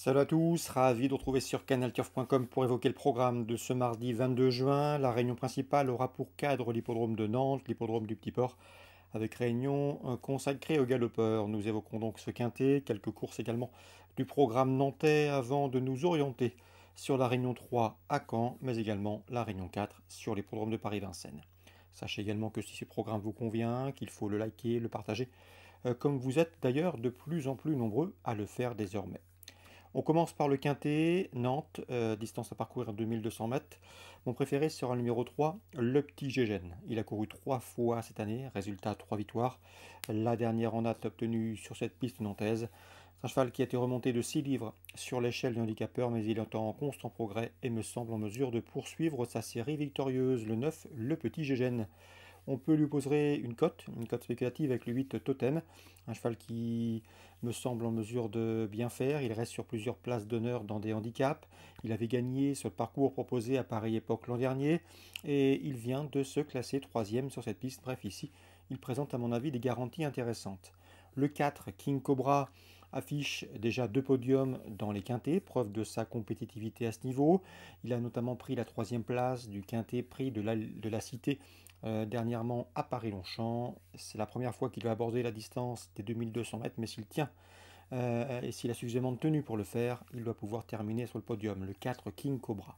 Salut à tous, ravi de retrouver sur canalturf.com pour évoquer le programme de ce mardi 22 juin. La réunion principale aura pour cadre l'hippodrome de Nantes, l'hippodrome du Petit Port, avec réunion euh, consacrée aux galopeurs. Nous évoquerons donc ce quintet, quelques courses également du programme nantais avant de nous orienter sur la réunion 3 à Caen, mais également la réunion 4 sur l'hippodrome de Paris-Vincennes. Sachez également que si ce programme vous convient, qu'il faut le liker, le partager, euh, comme vous êtes d'ailleurs de plus en plus nombreux à le faire désormais. On commence par le quintet, Nantes, euh, distance à parcourir 2200 mètres. Mon préféré sera le numéro 3, le petit Gégène. Il a couru trois fois cette année, résultat trois victoires. La dernière en date obtenue sur cette piste nantaise. C'est un cheval qui a été remonté de 6 livres sur l'échelle du handicapeur, mais il est en constant progrès et me semble en mesure de poursuivre sa série victorieuse. Le 9, le petit Gégène on peut lui poser une cote, une cote spéculative avec le 8 totem, un cheval qui me semble en mesure de bien faire, il reste sur plusieurs places d'honneur dans des handicaps, il avait gagné ce parcours proposé à Paris époque l'an dernier, et il vient de se classer troisième sur cette piste, bref ici, il présente à mon avis des garanties intéressantes. Le 4, King Cobra, affiche déjà deux podiums dans les quintés, preuve de sa compétitivité à ce niveau. Il a notamment pris la troisième place du quinté prix de la Cité euh, dernièrement à Paris-Longchamp. C'est la première fois qu'il va aborder la distance des 2200 mètres, mais s'il tient euh, et s'il a suffisamment de tenue pour le faire, il doit pouvoir terminer sur le podium, le 4 King Cobra.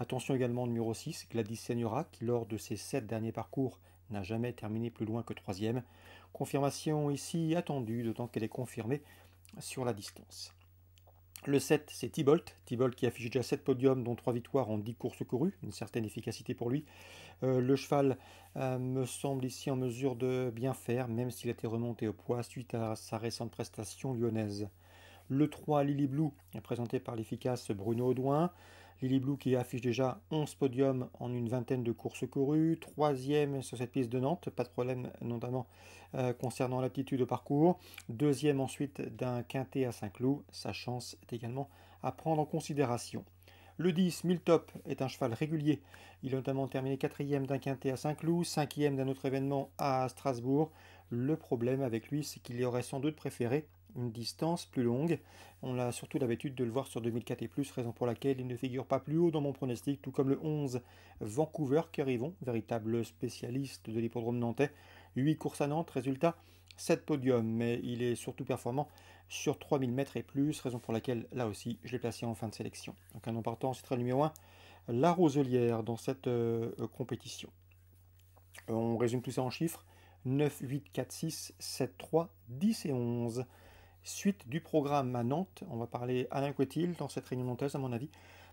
Attention également au numéro 6, Gladys Senora, qui lors de ses 7 derniers parcours n'a jamais terminé plus loin que 3 Confirmation ici attendue, d'autant qu'elle est confirmée sur la distance. Le 7, c'est Tibolt. Tibolt qui affiche déjà 7 podiums, dont 3 victoires en 10 courses courues, une certaine efficacité pour lui. Euh, le cheval euh, me semble ici en mesure de bien faire, même s'il était remonté au poids suite à sa récente prestation lyonnaise. Le 3, Lily Blue, présenté par l'efficace Bruno Audouin. Lily Blue qui affiche déjà 11 podiums en une vingtaine de courses courues, troisième sur cette piste de Nantes, pas de problème notamment euh, concernant l'aptitude au parcours, deuxième ensuite d'un quintet à Saint-Cloud, sa chance est également à prendre en considération. Le 10, Miltop, est un cheval régulier. Il a notamment terminé quatrième d'un quintet à Saint-Cloud, cinquième d'un autre événement à Strasbourg. Le problème avec lui, c'est qu'il y aurait sans doute préféré une distance plus longue. On a surtout l'habitude de le voir sur 2004 et plus, raison pour laquelle il ne figure pas plus haut dans mon pronostic, tout comme le 11 Vancouver Carivon, véritable spécialiste de l'hippodrome nantais. 8 courses à Nantes, résultat 7 podiums, mais il est surtout performant sur 3000 mètres et plus, raison pour laquelle là aussi je l'ai placé en fin de sélection. Donc un nom partant, c'est le numéro 1, la Roselière dans cette euh, compétition. Euh, on résume tout ça en chiffres 9, 8, 4, 6, 7, 3, 10 et 11. Suite du programme à Nantes, on va parler Alain Quetil dans cette réunion nantaise à mon avis,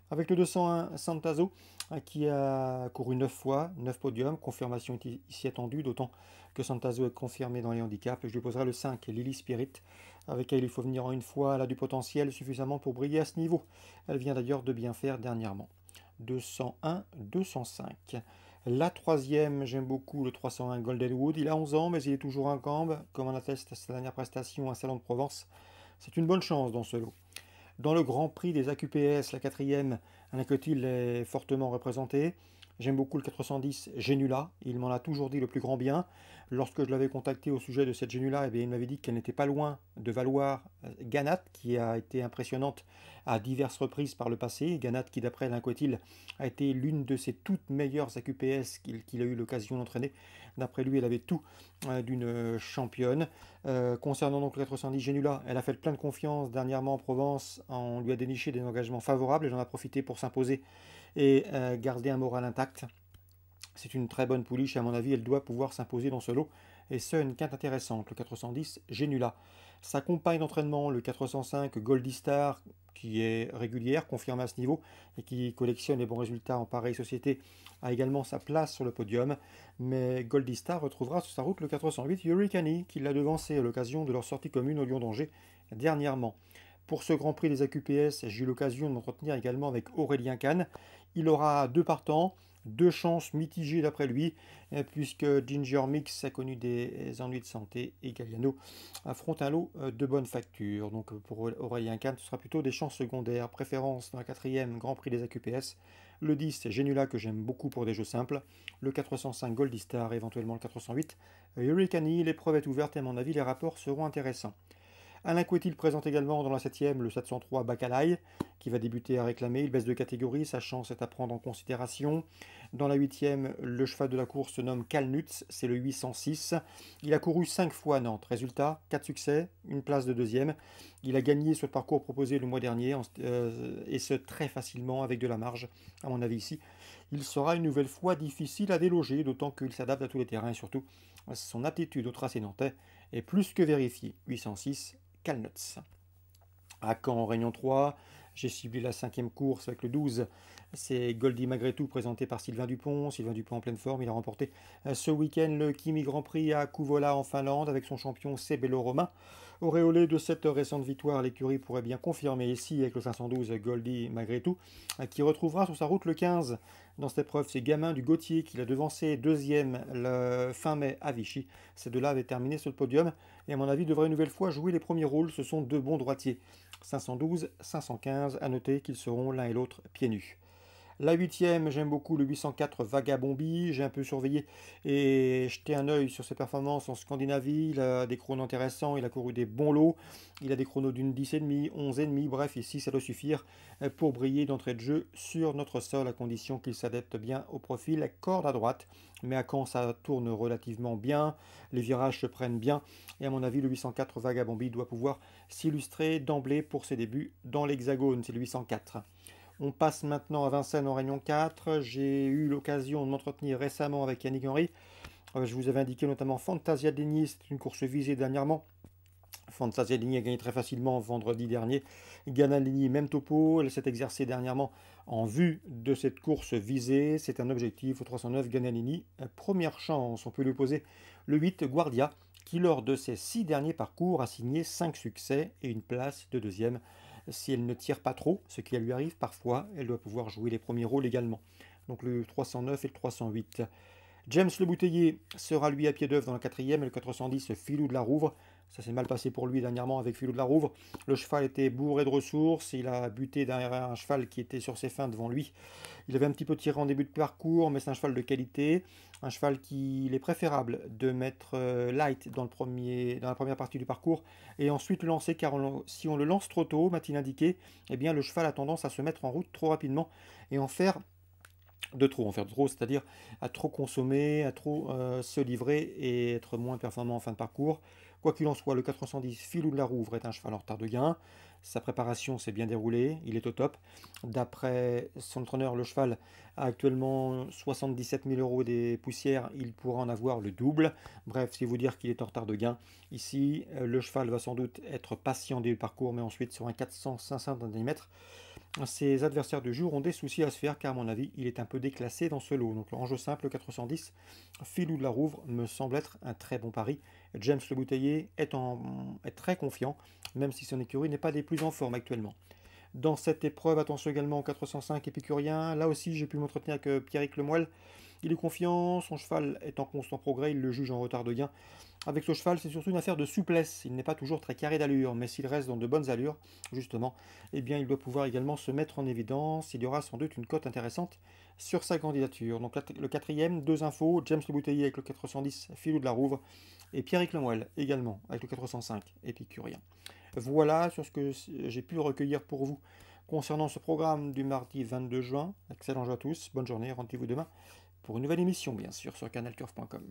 avec le 201 Santazo hein, qui a couru 9 fois, 9 podiums, confirmation ici attendue, d'autant que Santazo est confirmé dans les handicaps. Je lui poserai le 5, Lily Spirit, avec elle il faut venir en une fois, elle a du potentiel suffisamment pour briller à ce niveau. Elle vient d'ailleurs de bien faire dernièrement. 201, 205. La troisième, j'aime beaucoup le 301 Goldenwood. Il a 11 ans, mais il est toujours un cambe, comme en atteste sa dernière prestation à Salon de Provence. C'est une bonne chance dans ce lot. Dans le Grand Prix des AQPS, la quatrième, un est fortement représenté. J'aime beaucoup le 410 Genula, il m'en a toujours dit le plus grand bien. Lorsque je l'avais contacté au sujet de cette Genula, eh il m'avait dit qu'elle n'était pas loin de valoir euh, Ganat, qui a été impressionnante à diverses reprises par le passé. Ganat, qui d'après Alain a été l'une de ses toutes meilleures AQPS qu'il a eu l'occasion d'entraîner. D'après lui, elle avait tout euh, d'une championne. Euh, concernant donc le 410 Genula, elle a fait plein de confiance dernièrement en Provence. On lui a déniché des engagements favorables et j'en ai profité pour s'imposer et euh, garder un moral intact. C'est une très bonne pouliche, à mon avis, elle doit pouvoir s'imposer dans ce lot. Et ce, une quinte intéressante, le 410 Genula. Sa compagne d'entraînement, le 405 Goldie qui est régulière, confirme à ce niveau, et qui collectionne les bons résultats en pareille société, a également sa place sur le podium. Mais Goldistar retrouvera sur sa route le 408 Hurricane, qui l'a devancé à l'occasion de leur sortie commune au Lyon d'Angers dernièrement pour ce Grand Prix des AQPS, j'ai eu l'occasion de m'entretenir également avec Aurélien Kahn. Il aura deux partants, deux chances mitigées d'après lui, euh, puisque Ginger Mix a connu des ennuis de santé et Galliano affronte un lot euh, de bonne facture. Donc pour Aurélien Kahn, ce sera plutôt des chances secondaires, préférence dans la quatrième Grand Prix des AQPS. Le 10, c'est Genula que j'aime beaucoup pour des jeux simples. Le 405 Goldistar, éventuellement le 408 euh, Hurricane. L'épreuve est ouverte et à mon avis, les rapports seront intéressants. Alain Coetil présente également dans la 7 le 703 Bacalaï, qui va débuter à réclamer. Il baisse de catégorie, sa chance est à prendre en considération. Dans la 8 le cheval de la course se nomme Kalnutz, c'est le 806. Il a couru 5 fois à Nantes. Résultat, 4 succès, une place de deuxième. Il a gagné sur le parcours proposé le mois dernier, euh, et ce très facilement, avec de la marge, à mon avis ici. Il sera une nouvelle fois difficile à déloger, d'autant qu'il s'adapte à tous les terrains et surtout, son aptitude au tracé nantais est plus que vérifiée. 806 Calnuts. À Caen, Réunion 3, j'ai ciblé la cinquième course avec le 12 c'est Goldie malgré tout présenté par Sylvain Dupont. Sylvain Dupont en pleine forme, il a remporté euh, ce week-end le Kimi Grand Prix à Kouvola en Finlande avec son champion Sebello Romain. Auréolé de cette récente victoire, l'écurie pourrait bien confirmer ici avec le 512 Goldie malgré tout, euh, qui retrouvera sur sa route le 15. Dans cette épreuve, c'est Gamin du Gauthier qui l'a devancé deuxième le fin mai à Vichy. Ces deux-là avaient terminé sur le podium et à mon avis devraient une nouvelle fois jouer les premiers rôles. Ce sont deux bons droitiers. 512, 515, à noter qu'ils seront l'un et l'autre pieds nus. La huitième, j'aime beaucoup le 804 Vagabombi. J'ai un peu surveillé et jeté un œil sur ses performances en Scandinavie. Il a des chronos intéressants, il a couru des bons lots. Il a des chronos d'une 10,5, 11,5. Bref, ici, ça doit suffire euh, pour briller d'entrée de jeu sur notre sol à condition qu'il s'adapte bien au profil corde à droite. Mais à quand ça tourne relativement bien. Les virages se prennent bien. Et à mon avis, le 804 Vagabombi doit pouvoir s'illustrer d'emblée pour ses débuts dans l'Hexagone. C'est le 804. On passe maintenant à Vincennes en Réunion 4. J'ai eu l'occasion de m'entretenir récemment avec Yannick Henry. Euh, je vous avais indiqué notamment Fantasia Denis, c'est une course visée dernièrement. Fantasia Denis a gagné très facilement vendredi dernier. Ganalini même topo. Elle s'est exercée dernièrement en vue de cette course visée. C'est un objectif au 309 Ganalini. Euh, première chance, on peut lui poser le 8 Guardia, qui lors de ses six derniers parcours a signé 5 succès et une place de deuxième si elle ne tire pas trop, ce qui lui arrive parfois, elle doit pouvoir jouer les premiers rôles également. Donc le 309 et le 308. James Le Bouteiller sera lui à pied d'œuvre dans la quatrième et le 410 Filou de la Rouvre ça s'est mal passé pour lui dernièrement avec Philo de la Rouvre. Le cheval était bourré de ressources. Il a buté derrière un cheval qui était sur ses fins devant lui. Il avait un petit peu tiré en début de parcours, mais c'est un cheval de qualité. Un cheval qu'il est préférable de mettre euh, light dans, le premier, dans la première partie du parcours et ensuite le lancer, car si on le lance trop tôt, m'a-t-il indiqué, eh bien le cheval a tendance à se mettre en route trop rapidement et en faire de trop, en faire trop, c'est-à-dire à trop consommer, à trop euh, se livrer et être moins performant en fin de parcours. Quoi qu'il en soit, le 410 Filou de la Rouvre est un cheval en retard de gain. Sa préparation s'est bien déroulée, il est au top. D'après son entraîneur, le cheval a actuellement 77 000 euros des poussières, il pourra en avoir le double. Bref, c'est vous dire qu'il est en retard de gain. Ici, euh, le cheval va sans doute être patient dès parcours, mais ensuite sur un 400-500 ses adversaires du jour ont des soucis à se faire car à mon avis il est un peu déclassé dans ce lot. Donc le jeu simple 410, Filou de la Rouvre me semble être un très bon pari. James Le Bouteiller est, très confiant même si son écurie n'est pas des plus en forme actuellement. Dans cette épreuve, attention également au 405 épicurien. Là aussi j'ai pu m'entretenir avec euh, Pierrick Lemoyle il est confiant, son cheval est en constant progrès, il le juge en retard de gain. Avec ce cheval, c'est surtout une affaire de souplesse. Il n'est pas toujours très carré d'allure, mais s'il reste dans de bonnes allures, justement, eh bien, il doit pouvoir également se mettre en évidence. Il y aura sans doute une cote intéressante sur sa candidature. Donc le quatrième, deux infos, James Le avec le 410, Philou de la Rouve, et Pierre Lemoyle également avec le 405, épicurien. Voilà sur ce que j'ai pu recueillir pour vous concernant ce programme du mardi 22 juin. Excellent jeu à tous, bonne journée, rendez-vous demain pour une nouvelle émission, bien sûr, sur canalcurve.com.